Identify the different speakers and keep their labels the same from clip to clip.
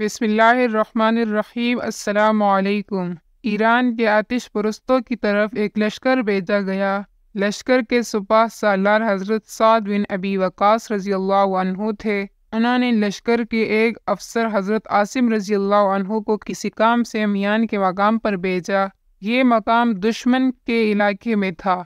Speaker 1: बिसमीम् अल्लाम ईरान के आतिश परस्तों की तरफ एक लश्कर भेजा गया लश्कर के सुपा सालार हज़रत साद बिन अबी वक़ास रज़ी अल्लाह थे उन्होंने लश्कर के एक अफसर हज़रत आसिम रज़ी अल्लाह को किसी काम से मियान के मकाम पर भेजा ये मकाम दुश्मन के इलाके में था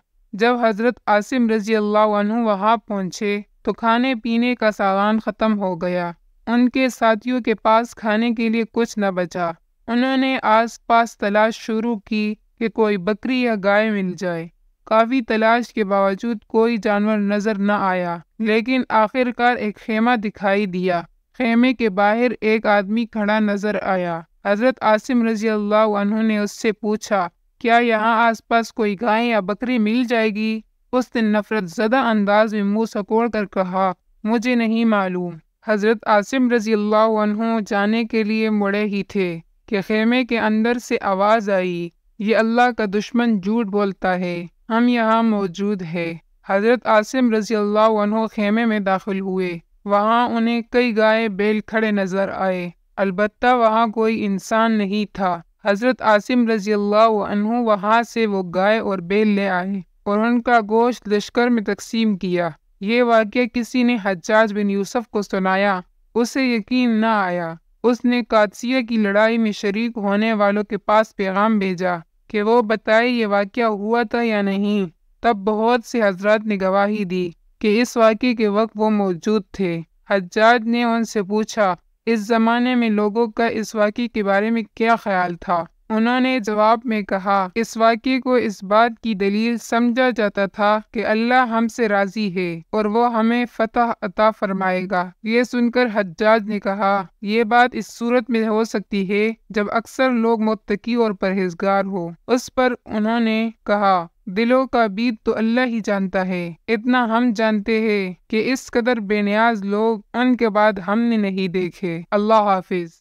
Speaker 1: जब हज़रत आसिम रज़ी अल्लाह वहाँ पहुँचे तो खाने पीने का सामान ख़त्म हो गया उनके साथियों के पास खाने के लिए कुछ न बचा उन्होंने आसपास तलाश शुरू की कि कोई बकरी या गाय मिल जाए काफ़ी तलाश के बावजूद कोई जानवर नज़र न आया लेकिन आखिरकार एक खेमा दिखाई दिया खेमे के बाहर एक आदमी खड़ा नज़र आया हज़रत आसिम रजी अल्लाह ने उससे पूछा क्या यहाँ आसपास कोई गाय या बकरी मिल जाएगी उस दिन नफरत ज़दा अंदाज में मुंह सकोड़ कर कहा मुझे नहीं मालूम हज़रत आसिम रज़ी अल्लाह जाने के लिए मुड़े ही थे कि खेमे के अंदर से आवाज़ आई ये अल्लाह का दुश्मन झूठ बोलता है हम यहाँ मौजूद है हज़रत आसिम रज़ी अल्लाह खेमे में दाखिल हुए वहाँ उन्हें कई गाय बैल खड़े नज़र आए अलबत् वहाँ कोई इंसान नहीं था हज़रत आसिम रज़ी अल्लाह वहाँ से वो गाय और बैल ले आए और उनका गोश्त लश्कर में तकसीम किया ये वाक्य किसी ने हज्जाज बिन यूसुफ को सुनाया उसे यकीन न आया उसने कादसिया की लड़ाई में शरीक होने वालों के पास पैगाम भेजा कि वो बताए ये वाक़ हुआ था या नहीं तब बहुत से हजरत ने गवाही दी कि इस वाक्य के वक्त वो मौजूद थे हज्जाज ने उनसे पूछा इस ज़माने में लोगों का इस वाक्य के बारे में क्या ख्याल था उन्होंने जवाब में कहा इस वाक्य को इस बात की दलील समझा जाता था कि अल्लाह हमसे राजी है और वो हमें फतह अता फरमाएगा ये सुनकर हज्जाज ने कहा ये बात इस सूरत में हो सकती है जब अक्सर लोग मुत्तकी और परहेजगार हो उस पर उन्होंने कहा दिलों का बीत तो अल्लाह ही जानता है इतना हम जानते हैं कि इस कदर बेनियाज लोग उनके बाद हमने नहीं देखे अल्लाह हाफिज